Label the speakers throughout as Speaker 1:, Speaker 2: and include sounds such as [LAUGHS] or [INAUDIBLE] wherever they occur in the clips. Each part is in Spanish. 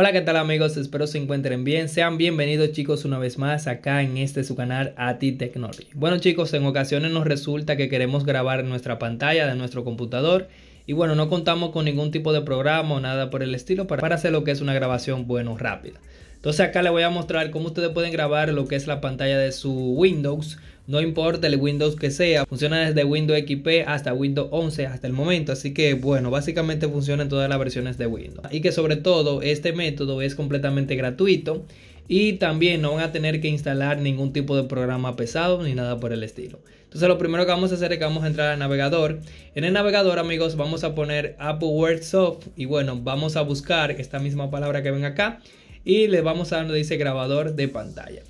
Speaker 1: Hola, ¿qué tal amigos? Espero se encuentren bien. Sean bienvenidos chicos una vez más acá en este su canal ATI Technology. Bueno chicos, en ocasiones nos resulta que queremos grabar nuestra pantalla de nuestro computador y bueno, no contamos con ningún tipo de programa o nada por el estilo para, hacer lo que es una grabación bueno rápida. Entonces acá les voy a mostrar cómo ustedes pueden grabar lo que es la pantalla de su Windows. No importa el Windows que sea, funciona desde Windows XP hasta Windows 11 hasta el momento. Así que bueno, básicamente funciona en todas las versiones de Windows. Y que sobre todo este método es completamente gratuito. Y también no van a tener que instalar ningún tipo de programa pesado ni nada por el estilo. Entonces lo primero que vamos a hacer es que vamos a entrar al navegador. En el navegador amigos vamos a poner Apple Word y bueno, vamos a buscar esta misma palabra que ven acá y le vamos a dar donde dice grabador de pantalla.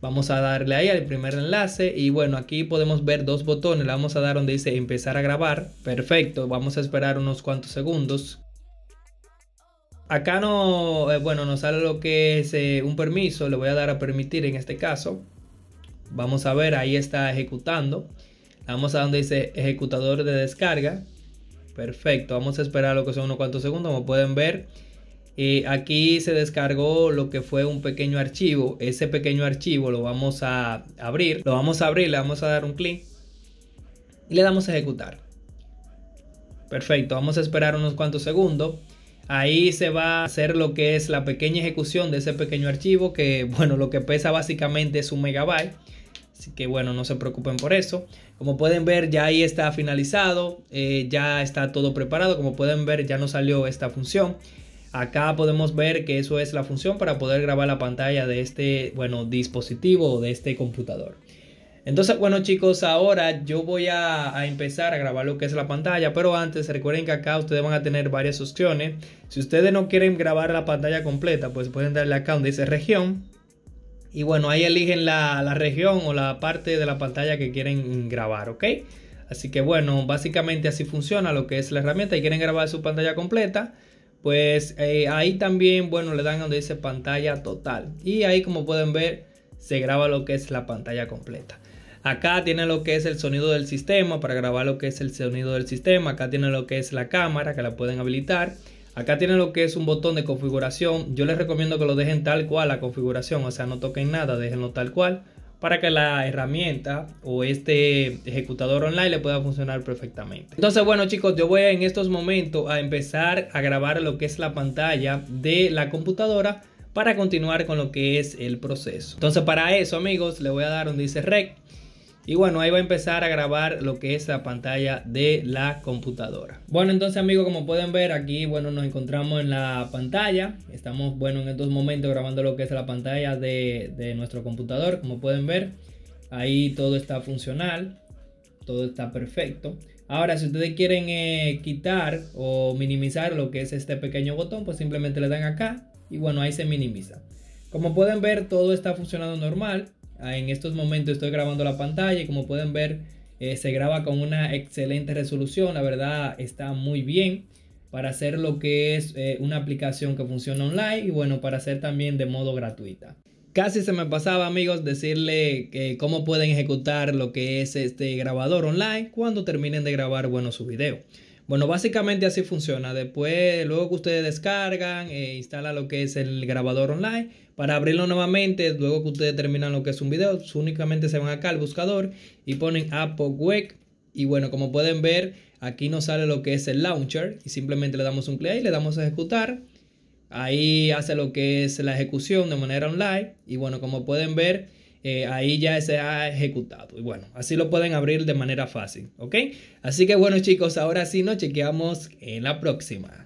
Speaker 1: Vamos a darle ahí al primer enlace y bueno, aquí podemos ver dos botones. Le vamos a dar donde dice empezar a grabar. Perfecto, vamos a esperar unos cuantos segundos. Acá no, eh, bueno, nos sale lo que es eh, un permiso. Le voy a dar a permitir en este caso. Vamos a ver, ahí está ejecutando. Vamos a donde dice ejecutador de descarga. Perfecto, vamos a esperar lo que son unos cuantos segundos. Como pueden ver, aquí se descargó lo que fue un pequeño archivo. Ese pequeño archivo lo vamos a abrir. Lo vamos a abrir, le vamos a dar un clic y le damos a ejecutar. Perfecto, vamos a esperar unos cuantos segundos. Ahí se va a hacer lo que es la pequeña ejecución de ese pequeño archivo que, [LAUGHS] bueno, lo que pesa básicamente es un megabyte. Así que bueno, no se preocupen por eso. Como pueden ver, ya ahí está finalizado, eh, ya está todo preparado. Como pueden ver, ya no salió esta función. Acá podemos ver que eso es la función para poder grabar la pantalla de este, bueno, dispositivo o de este computador. Entonces, bueno chicos, ahora yo voy a, empezar a grabar lo que es la pantalla, pero antes recuerden que acá ustedes van a tener varias opciones. Si ustedes no quieren grabar la pantalla completa, pues pueden darle acá donde dice región. Y bueno, ahí eligen la, la región o la parte de la pantalla que quieren grabar, ¿ok? Así que bueno, básicamente así funciona lo que es la herramienta y quieren grabar su pantalla completa pues eh, ahí también, bueno, le dan donde dice pantalla total. Y ahí como pueden ver, se graba lo que es la pantalla completa. Acá tiene lo que es el sonido del sistema para grabar lo que es el sonido del sistema. Acá tiene lo que es la cámara que la pueden habilitar. Acá tiene lo que es un botón de configuración. Yo les recomiendo que lo dejen tal cual la configuración, o sea, no toquen nada, déjenlo tal cual para que la herramienta o este ejecutador online le pueda funcionar perfectamente. Entonces, bueno chicos, yo voy en estos momentos a empezar a grabar lo que es la pantalla de la computadora para continuar con lo que es el proceso. Entonces, para eso amigos, le voy a dar un dice rec y bueno, ahí va a empezar a grabar lo que es la pantalla de la computadora. Bueno, entonces amigos, como pueden ver aquí, bueno, nos encontramos en la pantalla. Estamos, bueno, en estos momentos grabando lo que es la pantalla de, nuestro computador. Como pueden ver, ahí todo está funcional, todo está perfecto. Ahora, si ustedes quieren eh, quitar o minimizar lo que es este pequeño botón, pues simplemente le dan acá y bueno, ahí se minimiza. Como pueden ver, todo está funcionando normal. Ah, en estos momentos estoy grabando la pantalla y como pueden ver eh, se graba con una excelente resolución, la verdad está muy bien para hacer lo que es eh, una aplicación que funciona online y bueno, para hacer también de modo gratuita. Casi se me pasaba amigos decirle que cómo pueden ejecutar lo que es este grabador online cuando terminen de grabar bueno su video. Bueno, básicamente así funciona. Después, luego que ustedes descargan, e eh, instala lo que es el grabador online. Para abrirlo nuevamente, luego que ustedes terminan lo que es un video, únicamente se van acá al buscador y ponen Apple Web. Y bueno, como pueden ver, aquí nos sale lo que es el launcher y simplemente le damos un clic ahí, le damos a ejecutar. Ahí hace lo que es la ejecución de manera online. Y bueno, como pueden ver, eh, ahí ya se ha ejecutado. Y bueno, así lo pueden abrir de manera fácil, ¿ok? Así que bueno chicos, ahora sí nos chequeamos en la próxima.